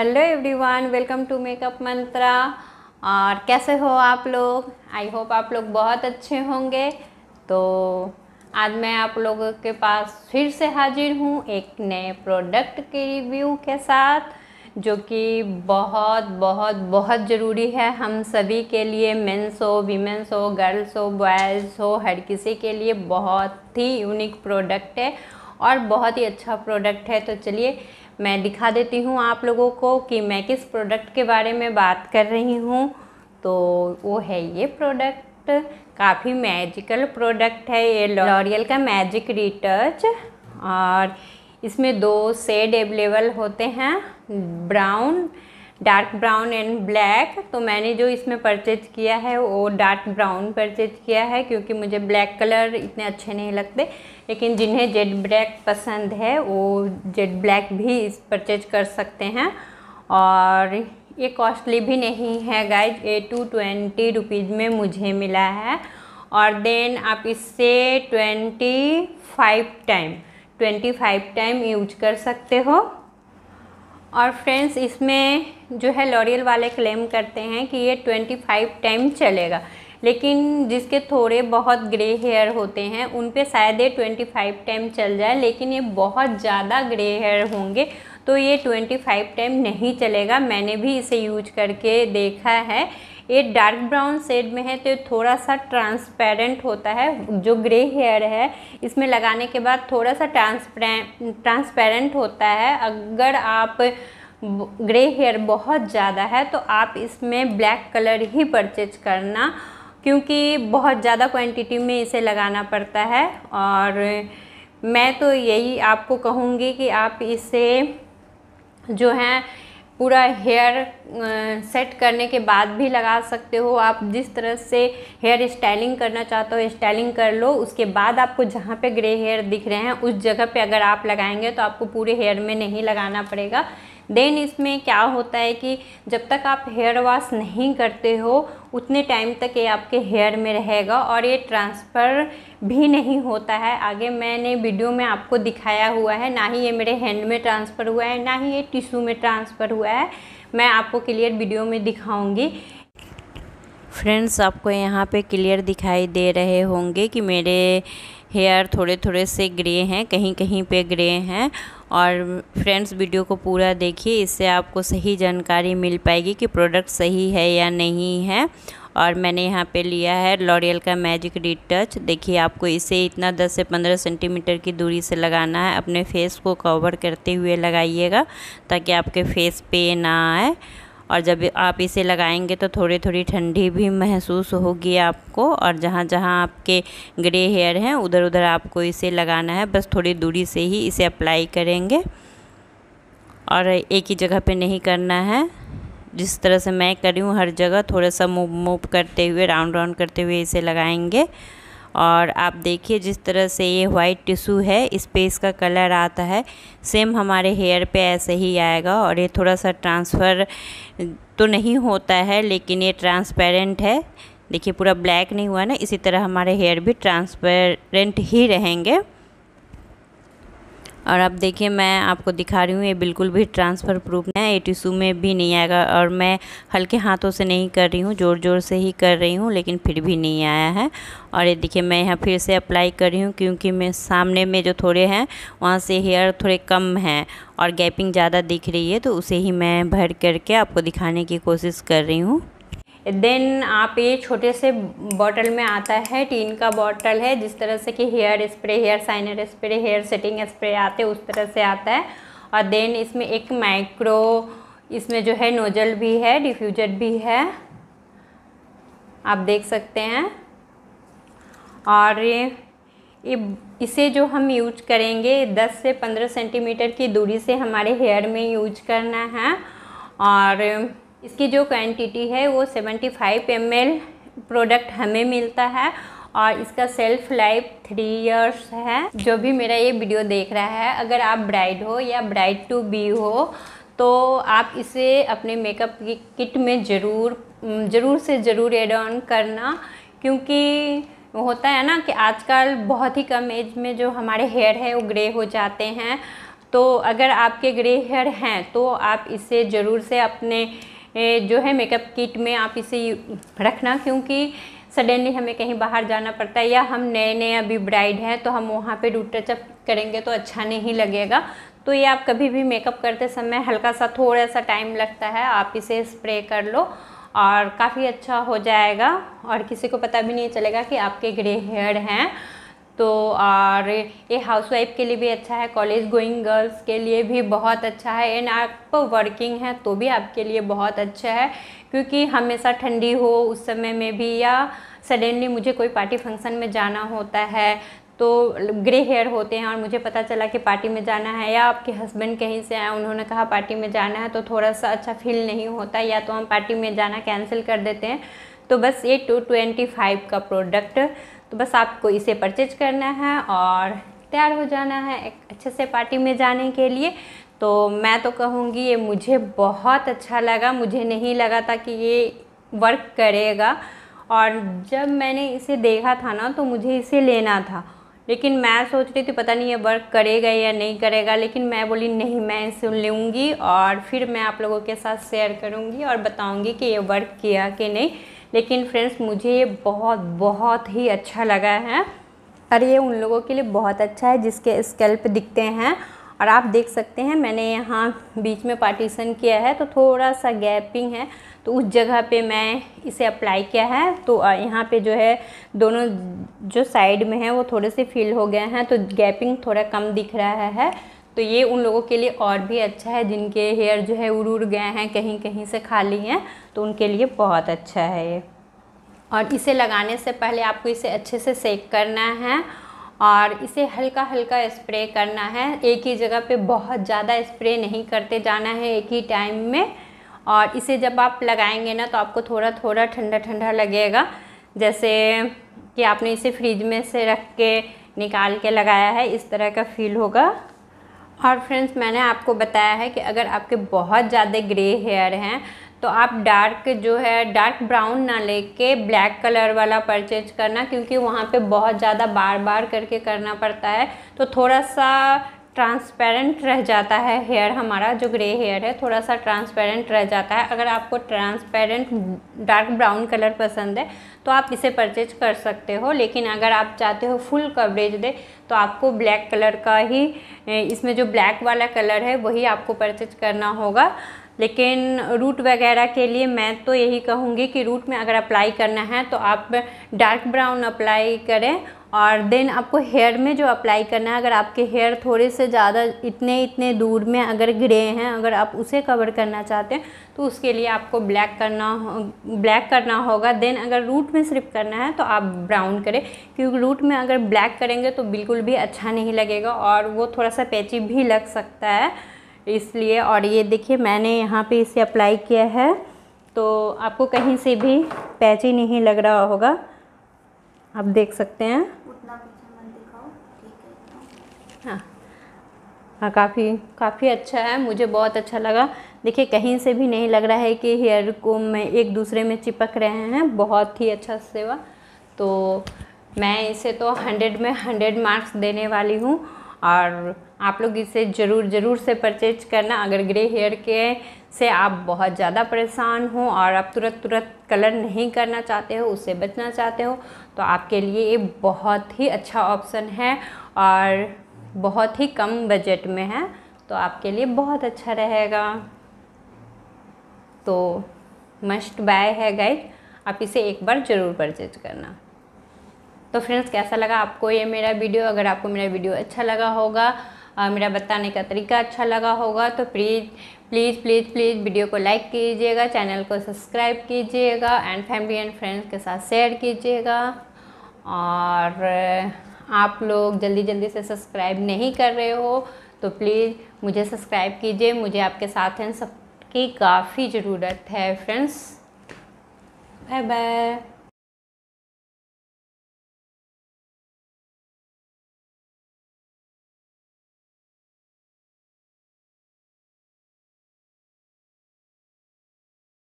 hello everyone welcome to makeup Mantra और कैसे हो आप लोग आई होप आप लोग बहुत अच्छे होंगे तो आज मैं आप लोगों के पास फिर से हाजिर हूँ एक नए प्रोडक्ट के रिव्यू के साथ जो कि बहुत बहुत बहुत ज़रूरी है हम सभी के लिए मेंस हो वीमेंस हो गर्ल्स हो बॉयज़ हो हर किसी के लिए बहुत ही यूनिक प्रोडक्ट है और बहुत ही अच्छा प्रोडक्ट है तो चलिए मैं दिखा देती हूँ आप लोगों को कि मैं किस प्रोडक्ट के बारे में बात कर रही हूँ तो वो है ये प्रोडक्ट काफ़ी मैजिकल प्रोडक्ट है ये लॉरियल का मैजिक रिटच और इसमें दो सेड अवेलेबल होते हैं brown dark brown and black तो मैंने जो इसमें परचेज किया है वो डार्क ब्राउन परचेज किया है क्योंकि मुझे ब्लैक कलर इतने अच्छे नहीं लगते लेकिन जिन्हें जेड ब्लैक पसंद है वो जेड ब्लैक भी इस परचेज कर सकते हैं और ये कॉस्टली भी नहीं है गाइज ये टू ट्वेंटी रुपीज़ में मुझे मिला है और देन आप इससे twenty five time twenty five time use कर सकते हो और फ्रेंड्स इसमें जो है लॉरियल वाले क्लेम करते हैं कि ये ट्वेंटी फाइव टाइम चलेगा लेकिन जिसके थोड़े बहुत ग्रे हेयर होते हैं उन पे शायद ये ट्वेंटी फाइव टाइम चल जाए लेकिन ये बहुत ज़्यादा ग्रे हेयर होंगे तो ये ट्वेंटी फाइव टाइम नहीं चलेगा मैंने भी इसे यूज करके देखा है ये डार्क ब्राउन शेड में है तो थोड़ा सा ट्रांसपेरेंट होता है जो ग्रे हेयर है इसमें लगाने के बाद थोड़ा सा ट्रांसपेरेंट होता है अगर आप ग्रे हेयर बहुत ज़्यादा है तो आप इसमें ब्लैक कलर ही परचेज करना क्योंकि बहुत ज़्यादा क्वांटिटी में इसे लगाना पड़ता है और मैं तो यही आपको कहूँगी कि आप इसे जो है पूरा हेयर सेट करने के बाद भी लगा सकते हो आप जिस तरह से हेयर स्टाइलिंग करना चाहते हो स्टाइलिंग कर लो उसके बाद आपको जहाँ पे ग्रे हेयर दिख रहे हैं उस जगह पे अगर आप लगाएंगे तो आपको पूरे हेयर में नहीं लगाना पड़ेगा देन इसमें क्या होता है कि जब तक आप हेयर वॉश नहीं करते हो उतने टाइम तक ये आपके हेयर में रहेगा और ये ट्रांसफ़र भी नहीं होता है आगे मैंने वीडियो में आपको दिखाया हुआ है ना ही ये मेरे हैंड में ट्रांसफ़र हुआ है ना ही ये टिशू में ट्रांसफ़र हुआ है मैं आपको क्लियर वीडियो में दिखाऊंगी फ्रेंड्स आपको यहाँ पे क्लियर दिखाई दे रहे होंगे कि मेरे हेयर थोड़े थोड़े से ग्रे हैं कहीं कहीं पे ग्रे हैं और फ्रेंड्स वीडियो को पूरा देखिए इससे आपको सही जानकारी मिल पाएगी कि प्रोडक्ट सही है या नहीं है और मैंने यहाँ पे लिया है लॉरियल का मैजिक रिटच देखिए आपको इसे इतना 10 से 15 सेंटीमीटर की दूरी से लगाना है अपने फेस को कवर करते हुए लगाइएगा ताकि आपके फेस पे ना आए और जब आप इसे लगाएंगे तो थोड़ी थोड़ी ठंडी भी महसूस होगी आपको और जहाँ जहाँ आपके ग्रे हेयर हैं उधर उधर आपको इसे लगाना है बस थोड़ी दूरी से ही इसे अप्लाई करेंगे और एक ही जगह पे नहीं करना है जिस तरह से मैं करी हूँ हर जगह थोड़ा सा मूव मूव करते हुए राउंड राउंड करते हुए इसे लगाएंगे और आप देखिए जिस तरह से ये वाइट टिशू है इस पर इसका कलर आता है सेम हमारे हेयर पे ऐसे ही आएगा और ये थोड़ा सा ट्रांसफ़र तो नहीं होता है लेकिन ये ट्रांसपेरेंट है देखिए पूरा ब्लैक नहीं हुआ ना इसी तरह हमारे हेयर भी ट्रांसपेरेंट ही रहेंगे और अब देखिए मैं आपको दिखा रही हूँ ये बिल्कुल भी ट्रांसफ़र प्रूफ नहीं है ये टिशू में भी नहीं आएगा और मैं हल्के हाथों से नहीं कर रही हूँ ज़ोर ज़ोर से ही कर रही हूँ लेकिन फिर भी नहीं आया है और ये देखिए मैं यहाँ फिर से अप्लाई कर रही हूँ क्योंकि मैं सामने में जो थोड़े हैं वहाँ से हेयर थोड़े कम हैं और गैपिंग ज़्यादा दिख रही है तो उसे ही मैं भर करके आपको दिखाने की कोशिश कर रही हूँ देन आप ये छोटे से बॉटल में आता है टीन का बॉटल है जिस तरह से कि hair spray hair shiner spray hair setting spray आते उस तरह से आता है और देन इसमें एक माइक्रो इसमें जो है नोजल भी है डिफ्यूजर भी है आप देख सकते हैं और ये इसे जो हम यूज करेंगे 10 से 15 सेंटीमीटर की दूरी से हमारे हेयर में यूज करना है और इसकी जो क्वांटिटी है वो 75 फाइव प्रोडक्ट हमें मिलता है और इसका सेल्फ लाइफ थ्री इयर्स है जो भी मेरा ये वीडियो देख रहा है अगर आप ब्राइड हो या ब्राइड टू बी हो तो आप इसे अपने मेकअप की किट में ज़रूर ज़रूर से ज़रूर एड ऑन करना क्योंकि होता है ना कि आजकल बहुत ही कम एज में जो हमारे हेयर है वो ग्रे हो जाते हैं तो अगर आपके ग्रे हेयर हैं तो आप इसे ज़रूर से अपने जो है मेकअप किट में आप इसे रखना क्योंकि सडनली हमें कहीं बाहर जाना पड़ता है या हम नए नए अभी ब्राइड हैं तो हम वहाँ पे डू टचअप करेंगे तो अच्छा नहीं लगेगा तो ये आप कभी भी मेकअप करते समय हल्का सा थोड़ा सा टाइम लगता है आप इसे स्प्रे कर लो और काफ़ी अच्छा हो जाएगा और किसी को पता भी नहीं चलेगा कि आपके ग्रे हेयर हैं तो और ये हाउस वाइफ के लिए भी अच्छा है कॉलेज गोइंग गर्ल्स के लिए भी बहुत अच्छा है एंड आप वर्किंग हैं तो भी आपके लिए बहुत अच्छा है क्योंकि हमेशा ठंडी हो उस समय में भी या सडनली मुझे कोई पार्टी फंक्शन में जाना होता है तो ग्रे हेयर होते हैं और मुझे पता चला कि पार्टी में जाना है या आपके हस्बैंड कहीं से आए उन्होंने कहा पार्टी में जाना है तो थोड़ा सा अच्छा फील नहीं होता या तो हम पार्टी में जाना कैंसिल कर देते हैं तो बस ये टू ट्वेंटी फाइव का प्रोडक्ट तो बस आपको इसे परचेज करना है और तैयार हो जाना है एक अच्छे से पार्टी में जाने के लिए तो मैं तो कहूँगी ये मुझे बहुत अच्छा लगा मुझे नहीं लगा था कि ये वर्क करेगा और जब मैंने इसे देखा था ना तो मुझे इसे लेना था लेकिन मैं सोच रही थी पता नहीं ये वर्क करेगा या नहीं करेगा लेकिन मैं बोली नहीं मैं इसे लूँगी और फिर मैं आप लोगों के साथ शेयर करूँगी और बताऊँगी कि ये वर्क किया कि नहीं लेकिन फ्रेंड्स मुझे ये बहुत बहुत ही अच्छा लगा है और ये उन लोगों के लिए बहुत अच्छा है जिसके स्कैल्प दिखते हैं और आप देख सकते हैं मैंने यहाँ बीच में पार्टीशन किया है तो थोड़ा सा गैपिंग है तो उस जगह पे मैं इसे अप्लाई किया है तो यहाँ पे जो है दोनों जो साइड में है वो थोड़े से फिल हो गए हैं तो गैपिंग थोड़ा कम दिख रहा है तो ये उन लोगों के लिए और भी अच्छा है जिनके हेयर जो है उड़ उड़ गए हैं कहीं कहीं से खाली हैं तो उनके लिए बहुत अच्छा है ये और इसे लगाने से पहले आपको इसे अच्छे से सेक करना है और इसे हल्का हल्का स्प्रे करना है एक ही जगह पे बहुत ज़्यादा स्प्रे नहीं करते जाना है एक ही टाइम में और इसे जब आप लगाएंगे ना तो आपको थोड़ा थोड़ा ठंडा ठंडा लगेगा जैसे कि आपने इसे फ्रिज में से रख के निकाल के लगाया है इस तरह का फील होगा और फ्रेंड्स मैंने आपको बताया है कि अगर आपके बहुत ज़्यादा ग्रे हेयर हैं तो आप डार्क जो है डार्क ब्राउन ना लेके ब्लैक कलर वाला परचेज करना क्योंकि वहाँ पे बहुत ज़्यादा बार बार करके करना पड़ता है तो थोड़ा सा ट्रांसपेरेंट रह जाता है हेयर हमारा जो ग्रे हेयर है थोड़ा सा ट्रांसपेरेंट रह जाता है अगर आपको ट्रांसपेरेंट डार्क ब्राउन कलर पसंद है तो आप इसे परचेज कर सकते हो लेकिन अगर आप चाहते हो फुल कवरेज दे तो आपको ब्लैक कलर का ही इसमें जो ब्लैक वाला कलर है वही आपको परचेज करना होगा लेकिन रूट वगैरह के लिए मैं तो यही कहूँगी कि रूट में अगर अप्लाई करना है तो आप डार्क ब्राउन अप्लाई करें और देन आपको हेयर में जो अप्लाई करना है अगर आपके हेयर थोड़े से ज़्यादा इतने इतने दूर में अगर ग्रे हैं अगर आप उसे कवर करना चाहते हैं तो उसके लिए आपको ब्लैक करना ब्लैक करना होगा देन अगर रूट में सिर्फ करना है तो आप ब्राउन करें क्योंकि रूट में अगर ब्लैक करेंगे तो बिल्कुल भी अच्छा नहीं लगेगा और वो थोड़ा सा पैची भी लग सकता है इसलिए और ये देखिए मैंने यहाँ पर इसे अप्लाई किया है तो आपको कहीं से भी पैची नहीं लग रहा होगा आप देख सकते हैं हाँ काफ़ी काफ़ी अच्छा है मुझे बहुत अच्छा लगा देखिए कहीं से भी नहीं लग रहा है कि हेयर को मैं एक दूसरे में चिपक रहे हैं बहुत ही अच्छा सेवा तो मैं इसे तो हंड्रेड में हंड्रेड मार्क्स देने वाली हूँ और आप लोग इसे ज़रूर ज़रूर से परचेज करना अगर ग्रे हेयर के से आप बहुत ज़्यादा परेशान हो और आप तुरंत तुरंत कलर नहीं करना चाहते हो उससे बचना चाहते हो तो आपके लिए ये बहुत ही अच्छा ऑप्शन है और बहुत ही कम बजट में है तो आपके लिए बहुत अच्छा रहेगा तो मस्ट बाय है गाइड आप इसे एक बार ज़रूर परचेज करना तो फ्रेंड्स कैसा लगा आपको ये मेरा वीडियो अगर आपको मेरा वीडियो अच्छा लगा होगा आ, मेरा बताने का तरीका अच्छा लगा होगा तो please please please please video को लाइक कीजिएगा चैनल को सब्सक्राइब कीजिएगा एंड फैमिली एंड फ्रेंड्स के साथ शेयर कीजिएगा और आप लोग जल्दी जल्दी से सब्सक्राइब नहीं कर रहे हो तो प्लीज़ मुझे सब्सक्राइब कीजिए मुझे आपके साथ हैं सबकी काफ़ी ज़रूरत है फ्रेंड्स बाय बाय